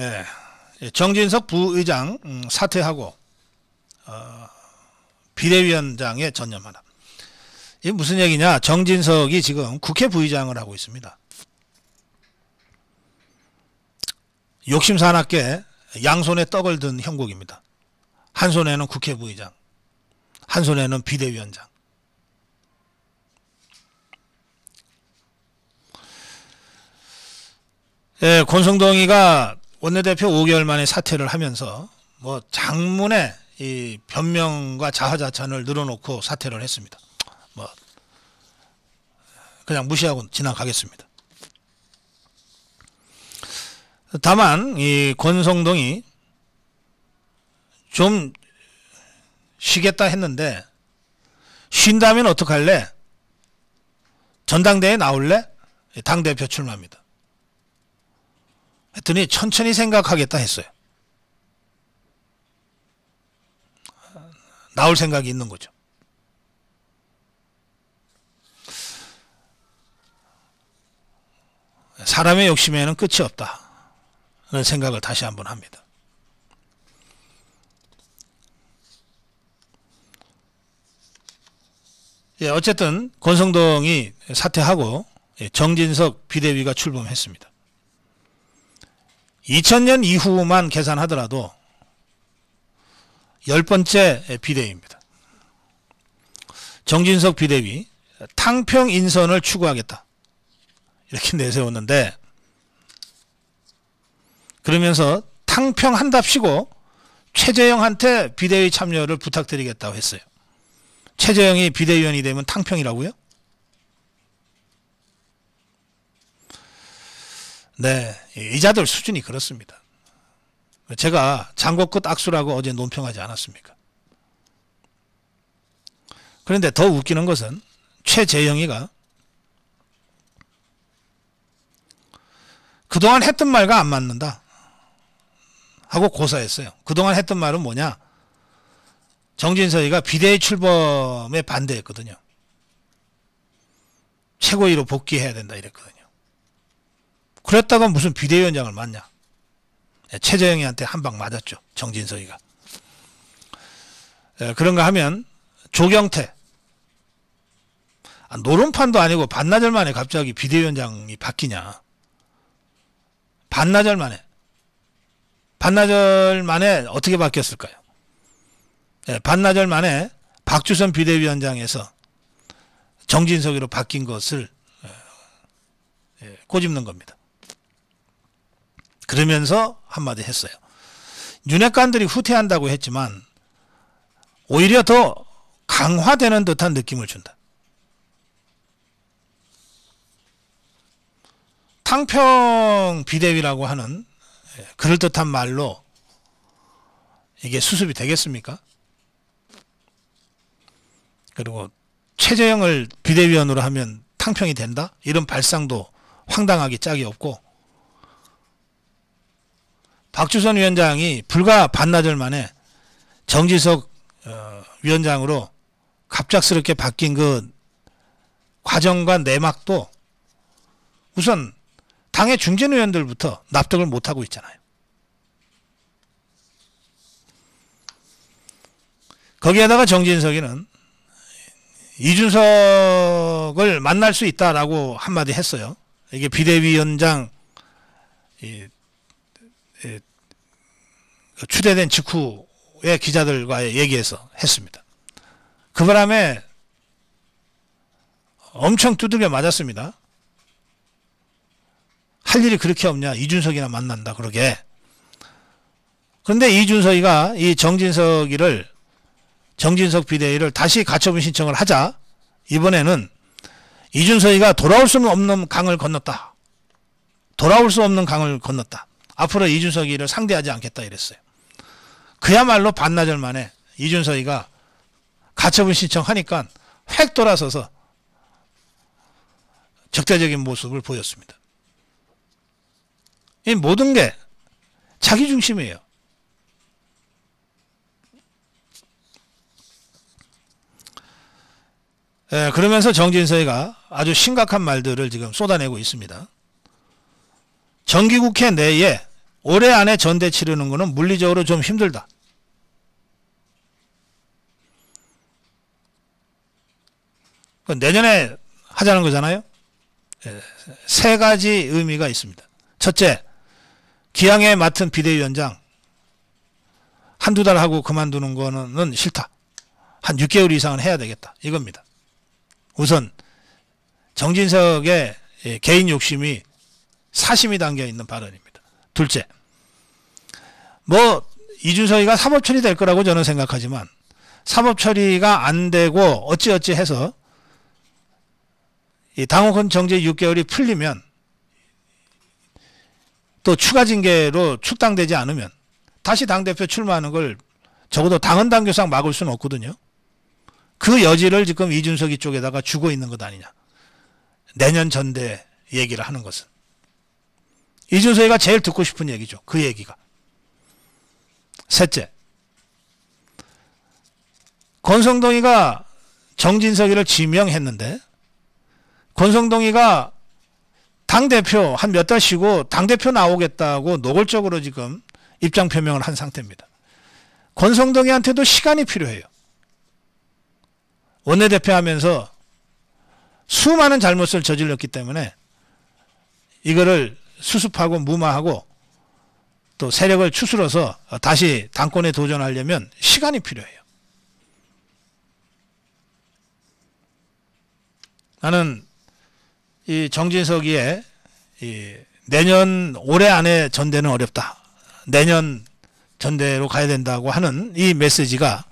예. 예, 정진석 부의장 음, 사퇴하고 어, 비대위원장에 전념하라. 이게 무슨 얘기냐? 정진석이 지금 국회 부의장을 하고 있습니다. 욕심 사납게 양손에 떡을 든 형국입니다. 한 손에는 국회 부의장, 한 손에는 비대위원장. 예, 권성동이가 원내대표 5개월 만에 사퇴를 하면서 뭐 장문의 이 변명과 자화자찬을 늘어놓고 사퇴를 했습니다. 뭐 그냥 무시하고 지나가겠습니다. 다만 이 권성동이 좀 쉬겠다 했는데 쉰다면 어떡할래? 전당대회 나올래? 당대표 출마입니다. 했더니 천천히 생각하겠다 했어요. 나올 생각이 있는 거죠. 사람의 욕심에는 끝이 없다는 생각을 다시 한번 합니다. 예, 어쨌든 권성동이 사퇴하고 예, 정진석 비대위가 출범했습니다. 2000년 이후만 계산하더라도 열 번째 비대위입니다. 정진석 비대위 탕평 인선을 추구하겠다 이렇게 내세웠는데 그러면서 탕평 한답시고 최재형한테 비대위 참여를 부탁드리겠다고 했어요. 최재형이 비대위원이 되면 탕평이라고요? 네, 이자들 수준이 그렇습니다. 제가 장고끝 악수라고 어제 논평하지 않았습니까? 그런데 더 웃기는 것은 최재영이가 그동안 했던 말과 안 맞는다 하고 고사했어요. 그동안 했던 말은 뭐냐? 정진서이가 비대위 출범에 반대했거든요. 최고위로 복귀해야 된다 이랬거든요. 그랬다가 무슨 비대위원장을 맞냐. 예, 최재형이한테 한 방 맞았죠. 정진석이가. 예, 그런가 하면 조경태. 아, 노름판도 아니고 반나절 만에 갑자기 비대위원장이 바뀌냐. 반나절 만에. 반나절 만에 어떻게 바뀌었을까요? 예, 반나절 만에 박주선 비대위원장에서 정진석이로 바뀐 것을 어, 꼬집는 겁니다. 그러면서 한마디 했어요. 윤핵관들이 후퇴한다고 했지만 오히려 더 강화되는 듯한 느낌을 준다. 탕평 비대위라고 하는 예, 그럴듯한 말로 이게 수습이 되겠습니까? 그리고 최재형을 비대위원으로 하면 탕평이 된다? 이런 발상도 황당하기 짝이 없고 박주선 위원장이 불과 반나절 만에 정지석 어, 위원장으로 갑작스럽게 바뀐 그 과정과 내막도 우선 당의 중진 의원들부터 납득을 못하고 있잖아요. 거기에다가 정진석이는 이준석을 만날 수 있다라고 한마디 했어요. 이게 비대위원장 예, 그 추대된 직후에 기자들과 얘기해서 했습니다. 그 바람에 엄청 두들겨 맞았습니다. 할 일이 그렇게 없냐 이준석이나 만난다 그러게 그런데 이준석이가 이 정진석이를 정진석 비대위를 다시 가처분 신청을 하자 이번에는 이준석이가 돌아올 수 없는 강을 건넜다 돌아올 수 없는 강을 건넜다 앞으로 이준석이를 상대하지 않겠다 이랬어요. 그야말로 반나절 만에 이준석이가 가처분 신청하니까 획 돌아서서 적대적인 모습을 보였습니다. 이 모든 게 자기 중심이에요. 예, 그러면서 정진서희가 아주 심각한 말들을 지금 쏟아내고 있습니다. 정기국회 내에 올해 안에 전대 치르는 것은 물리적으로 좀 힘들다. 그 내년에 하자는 거잖아요. 예, 세 가지 의미가 있습니다. 첫째, 기왕에 맡은 비대위원장 한두 달 하고 그만두는 거는 싫다. 한 6개월 이상은 해야 되겠다. 이겁니다. 우선 정진석의 예, 개인 욕심이 사심이 담겨 있는 발언입니다. 둘째, 뭐 이준석이가 사법 처리될 거라고 저는 생각하지만 사법 처리가 안 되고 어찌어찌 해서 이 당혹은 정제 6개월이 풀리면 또 추가 징계로 축당되지 않으면 다시 당대표 출마하는 걸 적어도 당헌 당규상 막을 수는 없거든요. 그 여지를 지금 이준석이 쪽에다가 주고 있는 것 아니냐. 내년 전대 얘기를 하는 것은. 이준석이가 제일 듣고 싶은 얘기죠. 그 얘기가. 셋째, 권성동이가 정진석이를 지명했는데 권성동이가 당대표 한 몇 달 쉬고 당대표 나오겠다고 노골적으로 지금 입장 표명을 한 상태입니다. 권성동이한테도 시간이 필요해요. 원내대표 하면서 수많은 잘못을 저질렀기 때문에 이거를 수습하고 무마하고 또 세력을 추스러서 다시 당권에 도전하려면 시간이 필요해요. 나는 이 정진석이의 이 내년 올해 안에 전대는 어렵다. 내년 전대로 가야 된다고 하는 이 메시지가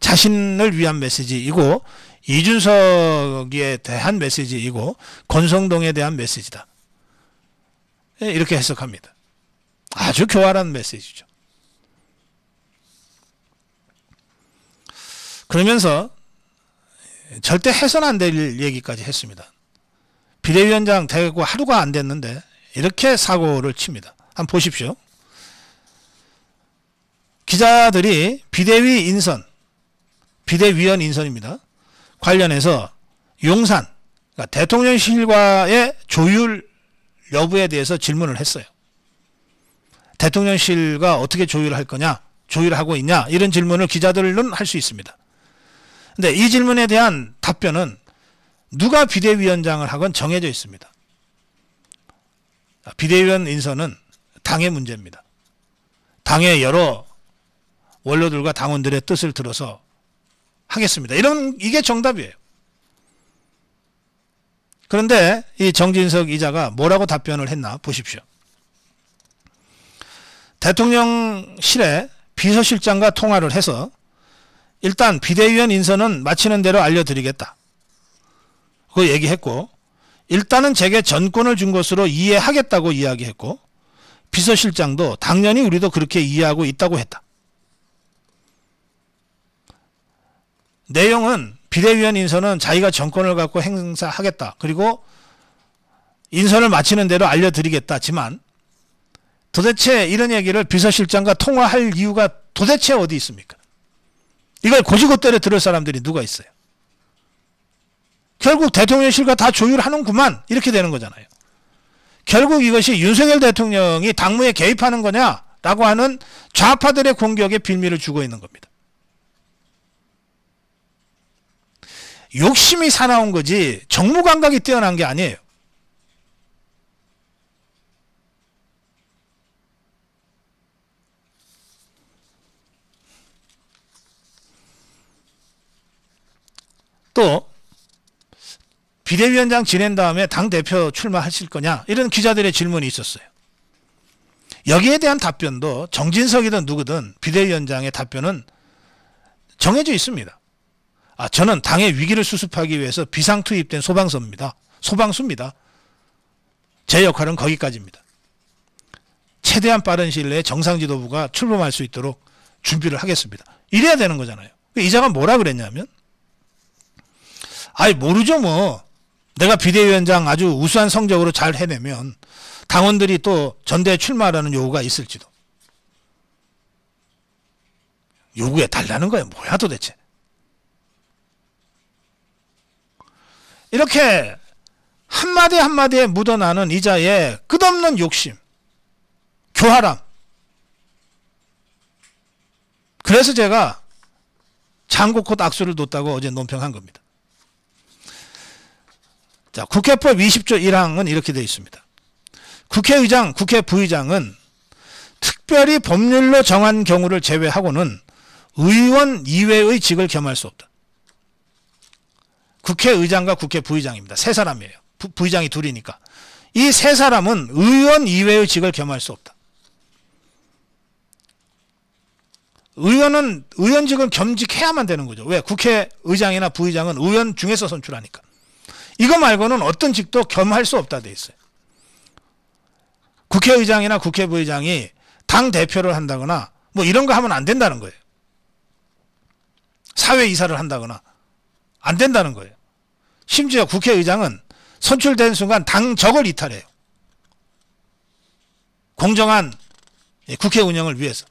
자신을 위한 메시지이고 이준석에 대한 메시지이고 권성동에 대한 메시지다. 예, 이렇게 해석합니다. 아주 교활한 메시지죠. 그러면서 절대 해선 안 될 얘기까지 했습니다. 비대위원장 되고 하루가 안 됐는데 이렇게 사고를 칩니다. 한번 보십시오. 기자들이 비대위 인선, 비대위원 인선입니다. 관련해서 용산, 그러니까 대통령실과의 조율 여부에 대해서 질문을 했어요. 대통령실과 어떻게 조율할 거냐, 조율하고 있냐 이런 질문을 기자들은 할 수 있습니다. 근데 이 질문에 대한 답변은 누가 비대위원장을 하건 정해져 있습니다. 비대위원 인선은 당의 문제입니다. 당의 여러 원로들과 당원들의 뜻을 들어서 하겠습니다. 이런 이게 정답이에요. 그런데 이 정진석 이자가 뭐라고 답변을 했나 보십시오. 대통령실에 비서실장과 통화를 해서 일단 비대위원 인선은 마치는 대로 알려드리겠다. 그 얘기했고 일단은 제게 전권을 준 것으로 이해하겠다고 이야기했고 비서실장도 당연히 우리도 그렇게 이해하고 있다고 했다. 내용은 비대위원 인선은 자기가 정권을 갖고 행사하겠다. 그리고 인선을 마치는 대로 알려드리겠다지만 도대체 이런 얘기를 비서실장과 통화할 이유가 도대체 어디 있습니까? 이걸 고지고대로 들을 사람들이 누가 있어요? 결국 대통령실과 다 조율하는구만 이렇게 되는 거잖아요. 결국 이것이 윤석열 대통령이 당무에 개입하는 거냐라고 하는 좌파들의 공격에 빌미를 주고 있는 겁니다. 욕심이 사나운 거지 정무 감각이 뛰어난 게 아니에요. 또 비대위원장 지낸 다음에 당대표 출마하실 거냐 이런 기자들의 질문이 있었어요. 여기에 대한 답변도 정진석이든 누구든 비대위원장의 답변은 정해져 있습니다. 아, 저는 당의 위기를 수습하기 위해서 비상 투입된 소방서입니다. 소방수입니다. 제 역할은 거기까지입니다. 최대한 빠른 시일 내에 정상 지도부가 출범할 수 있도록 준비를 하겠습니다. 이래야 되는 거잖아요. 이자가 뭐라 그랬냐면, 아이, 모르죠, 뭐. 내가 비대위원장 아주 우수한 성적으로 잘 해내면 당원들이 또 전대에 출마하라는 요구가 있을지도. 요구에 달라는 거예요. 뭐야 도대체. 이렇게 한마디 한마디에 묻어나는 이자의 끝없는 욕심, 교활함. 그래서 제가 장고콧 악수를 놓다고 어제 논평한 겁니다. 자, 국회법 20조 1항은 이렇게 되어 있습니다. 국회의장, 국회 부의장은 특별히 법률로 정한 경우를 제외하고는 의원 이외의 직을 겸할 수 없다. 국회의장과 국회 부의장입니다. 세 사람이에요. 부, 부의장이 둘이니까. 이 세 사람은 의원 이외의 직을 겸할 수 없다. 의원은 의원직은 겸직해야만 되는 거죠. 왜? 국회의장이나 부의장은 의원 중에서 선출하니까. 이거 말고는 어떤 직도 겸할 수 없다 돼 있어요. 국회의장이나 국회부의장이 당 대표를 한다거나 뭐 이런 거 하면 안 된다는 거예요. 사회 이사를 한다거나 안 된다는 거예요. 심지어 국회의장은 선출된 순간 당적을 이탈해요. 공정한 국회 운영을 위해서.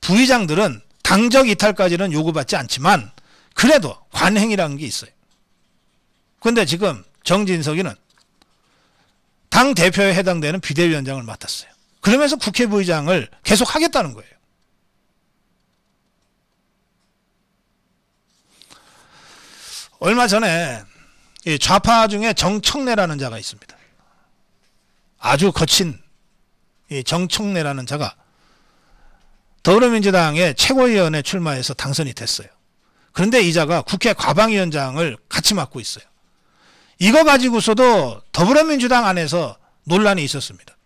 부의장들은 당적 이탈까지는 요구받지 않지만 그래도 관행이라는 게 있어요. 근데 지금 정진석이는 당 대표에 해당되는 비대위원장을 맡았어요. 그러면서 국회 부의장을 계속 하겠다는 거예요. 얼마 전에 좌파 중에 정청래라는 자가 있습니다. 아주 거친 정청래라는 자가 더불어민주당의 최고위원회 출마해서 당선이 됐어요. 그런데 이 자가 국회 과방위원장을 같이 맡고 있어요. 이거 가지고서도 더불어민주당 안에서 논란이 있었습니다.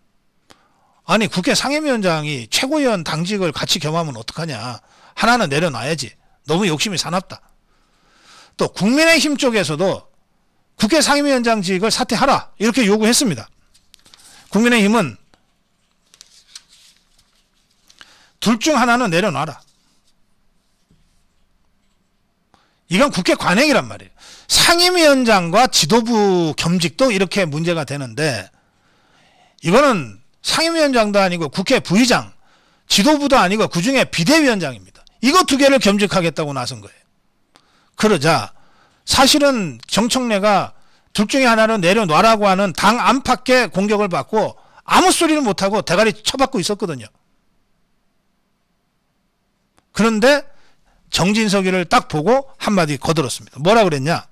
아니 국회 상임위원장이 최고위원 당직을 같이 겸하면 어떡하냐. 하나는 내려놔야지. 너무 욕심이 사납다. 또 국민의힘 쪽에서도 국회 상임위원장직을 사퇴하라 이렇게 요구했습니다. 국민의힘은 둘 중 하나는 내려놔라. 이건 국회 관행이란 말이에요. 상임위원장과 지도부 겸직도 이렇게 문제가 되는데 이거는 상임위원장도 아니고 국회 부의장, 지도부도 아니고 그중에 비대위원장입니다. 이거 두 개를 겸직하겠다고 나선 거예요. 그러자 사실은 정청래가 둘 중에 하나를 내려놔라고 하는 당 안팎의 공격을 받고 아무 소리를 못하고 대가리 쳐박고 있었거든요. 그런데 정진석이를 딱 보고 한마디 거들었습니다. 뭐라 그랬냐?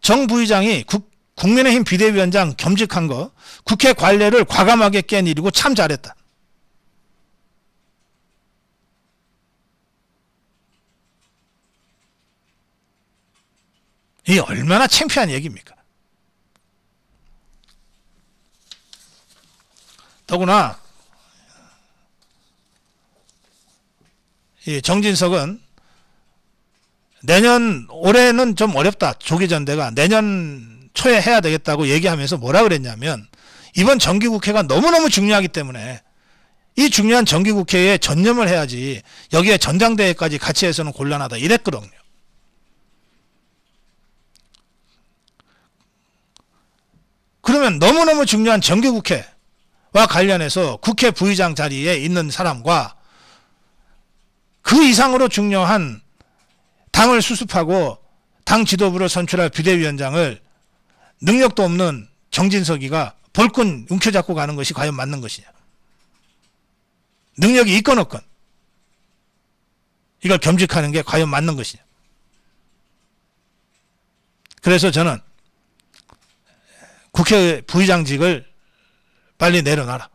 정 부의장이 국, 국민의힘 비대위원장 겸직한 거 국회 관례를 과감하게 깬 일이고 참 잘했다. 이 얼마나 창피한 얘기입니까? 더구나 이 정진석은 내년 올해는 좀 어렵다. 조기전대가 내년 초에 해야 되겠다고 얘기하면서 뭐라 그랬냐면 이번 정기국회가 너무너무 중요하기 때문에 이 중요한 정기국회에 전념을 해야지 여기에 전당대회까지 같이 해서는 곤란하다 이랬거든요. 그러면 너무너무 중요한 정기국회와 관련해서 국회 부의장 자리에 있는 사람과 그 이상으로 중요한 당을 수습하고 당 지도부를 선출할 비대위원장을 능력도 없는 정진석이가 벌꾼 움켜잡고 가는 것이 과연 맞는 것이냐. 능력이 있건 없건 이걸 겸직하는 게 과연 맞는 것이냐. 그래서 저는 국회 부의장직을 빨리 내려놔라.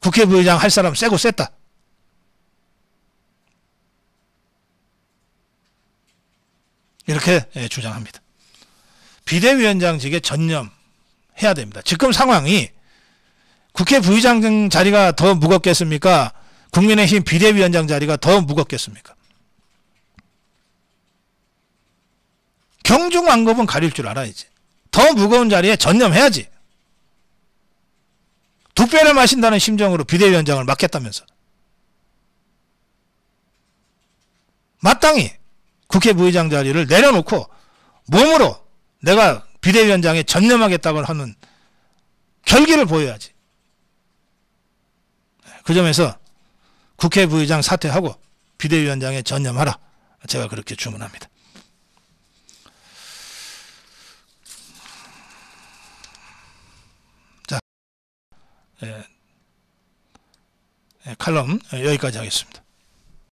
국회 부의장 할 사람 세고 셌다. 이렇게 예, 주장합니다. 비대위원장직에 전념해야 됩니다. 지금 상황이 국회 부의장 자리가 더 무겁겠습니까? 국민의힘 비대위원장 자리가 더 무겁겠습니까? 경중왕급은 가릴 줄 알아야지. 더 무거운 자리에 전념해야지. 두배를 마신다는 심정으로 비대위원장을 맡겠다면서. 마땅히 국회 부의장 자리를 내려놓고 몸으로 내가 비대위원장에 전념하겠다고 하는 결기를 보여야지. 그 점에서 국회 부의장 사퇴하고 비대위원장에 전념하라. 제가 그렇게 주문합니다. 예. 예, 칼럼 예, 여기까지 하겠습니다.